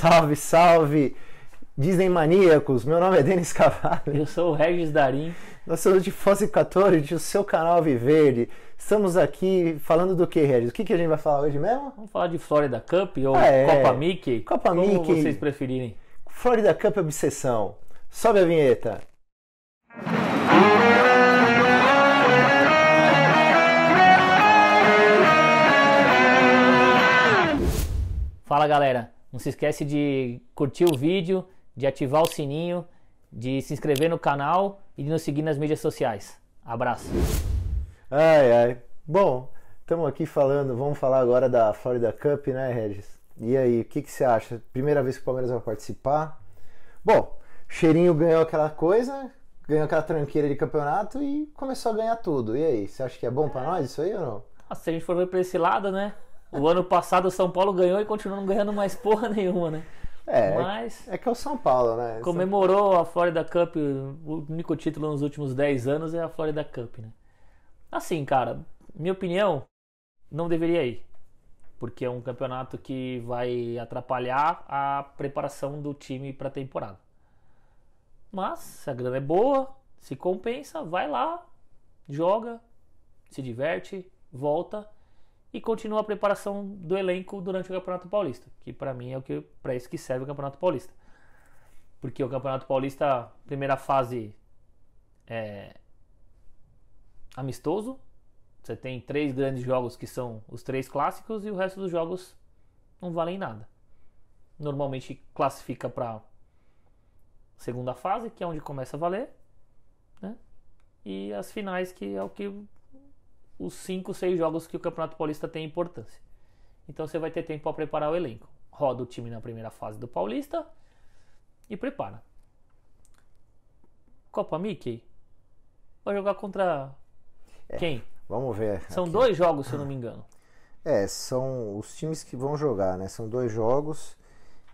Salve, salve, Disney maníacos! Meu nome é Denis Cavalho. Eu sou o Regis Darim. Nós somos de Fosse 14, o seu canal Viverde. Estamos aqui falando do que, Regis? O que, que a gente vai falar hoje mesmo? Vamos falar de Florida Cup ou ah, é. Copa Mickey? Copa como Mickey. Como vocês preferirem. Florida Cup é Obsessão. Sobe a vinheta. Fala galera, não se esquece de curtir o vídeo, de ativar o sininho, de se inscrever no canal e de nos seguir nas mídias sociais. Abraço. Ai, ai. Bom, estamos aqui falando, vamos falar agora da Florida Cup, né, Regis? E aí, o que, que você acha? Primeira vez que o Palmeiras vai participar? Bom, Cheirinho ganhou aquela coisa, ganhou aquela tranqueira de campeonato e começou a ganhar tudo. E aí, você acha que é bom para é. nós isso aí ou não? Nossa, se a gente for ver pra esse lado, né? O ano passado o São Paulo ganhou e continua não ganhando mais porra nenhuma, né? É, Mas é que é o São Paulo, né? Comemorou a Florida Cup, o único título nos últimos 10 anos é a Florida Cup, né? Assim, cara, minha opinião, não deveria ir. Porque é um campeonato que vai atrapalhar a preparação do time para a temporada. Mas, se a grana é boa, se compensa, vai lá, joga, se diverte, volta e continua a preparação do elenco durante o Campeonato Paulista, que para mim é o que para isso que serve o Campeonato Paulista. Porque o Campeonato Paulista, primeira fase é amistoso, você tem três grandes jogos que são os três clássicos e o resto dos jogos não valem nada. Normalmente classifica para segunda fase, que é onde começa a valer, né? E as finais que é o que os 5, 6 jogos que o Campeonato Paulista tem importância. Então você vai ter tempo para preparar o elenco. Roda o time na primeira fase do Paulista e prepara. Copa Mickey vai jogar contra é, quem? Vamos ver. São aqui. dois jogos, se eu não me engano. É, são os times que vão jogar, né? São dois jogos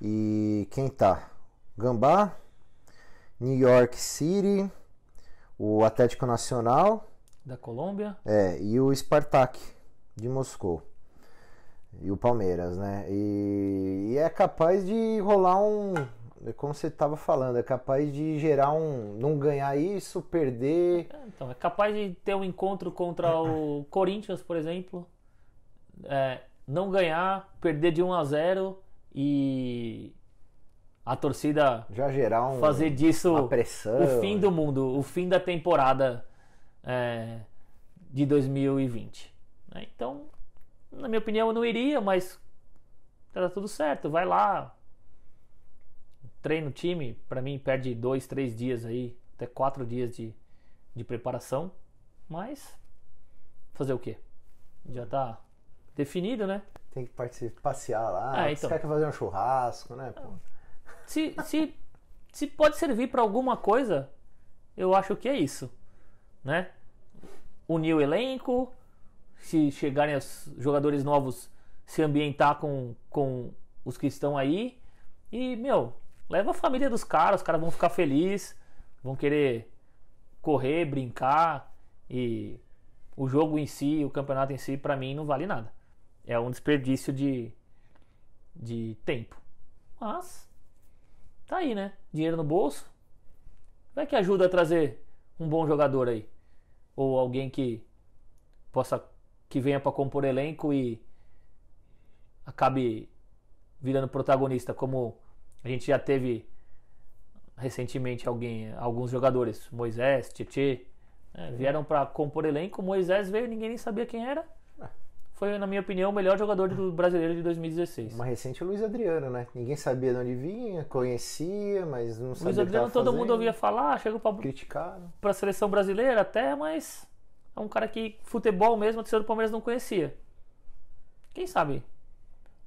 e quem tá? Gambá, New York City, o Atlético Nacional da Colômbia? É, e o Spartak de Moscou. E o Palmeiras, né? E, e é capaz de rolar um. É como você estava falando, é capaz de gerar um. Não ganhar isso, perder. É, então, é capaz de ter um encontro contra o Corinthians, por exemplo. É, não ganhar, perder de 1 a 0 e a torcida já gerar um, fazer disso pressão, o fim do mundo, o fim da temporada é, de 2020. Né? Então, na minha opinião, eu não iria, mas tá tudo certo, vai lá, treina o time. Para mim, perde dois, três dias aí, até quatro dias de, de preparação, mas fazer o quê? Já tá definido, né? Tem que participar, passear lá, é, então, quer fazer um churrasco, né? Pô? Se, se, se pode servir para alguma coisa, eu acho que é isso, né? unir o elenco, se chegarem os jogadores novos, se ambientar com, com os que estão aí. E, meu, leva a família dos caras, os caras vão ficar felizes, vão querer correr, brincar e o jogo em si, o campeonato em si, para mim não vale nada. É um desperdício de, de tempo. Mas, tá aí, né? Dinheiro no bolso. Vai que ajuda a trazer um bom jogador aí ou alguém que possa que venha para compor elenco e acabe virando protagonista, como a gente já teve recentemente alguém, alguns jogadores, Moisés, Tite né, vieram para compor elenco, Moisés veio, ninguém nem sabia quem era foi, na minha opinião, o melhor jogador do brasileiro de 2016. Uma recente é Luiz Adriano, né? Ninguém sabia de onde vinha, conhecia, mas não sabia. Luiz Adriano todo fazendo. mundo ouvia falar, chegou pra. criticar para a seleção brasileira até, mas é um cara que futebol mesmo, a torcida do Palmeiras não conhecia. Quem sabe?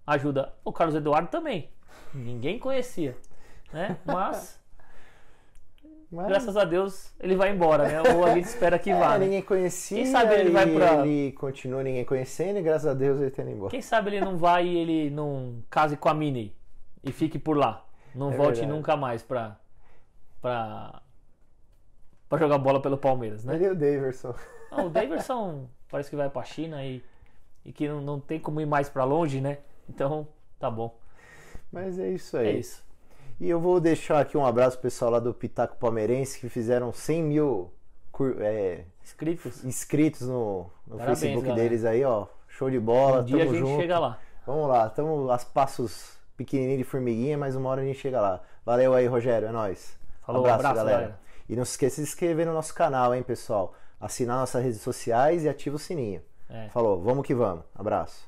Ajuda. O Carlos Eduardo também. Ninguém conhecia, né? Mas mas... Graças a Deus ele vai embora, né? Ou a gente espera que é, vá. Né? Ninguém conhecia. Quem sabe ele vai pra. Ele continua ninguém conhecendo e graças a Deus ele tá indo embora. Quem sabe ele não vai e ele não case com a Minnie e fique por lá. Não é volte verdade. nunca mais pra. pra. pra jogar bola pelo Palmeiras, né? Ele e o Daverson. Não, o Daverson parece que vai pra China e, e que não, não tem como ir mais pra longe, né? Então, tá bom. Mas é isso é aí. É isso. E eu vou deixar aqui um abraço pro pessoal lá do Pitaco Palmeirense que fizeram 100 mil é, inscritos. inscritos no, no Parabéns, Facebook galera. deles aí, ó. Show de bola, um dia tamo a gente junto. chega lá. Vamos lá, estamos a passos pequenininho de formiguinha, mas uma hora a gente chega lá. Valeu aí, Rogério, é nóis. Falou, abraço, abraço galera. galera. E não se esqueça de se inscrever no nosso canal, hein, pessoal. Assinar nossas redes sociais e ativa o sininho. É. Falou, vamos que vamos. Abraço.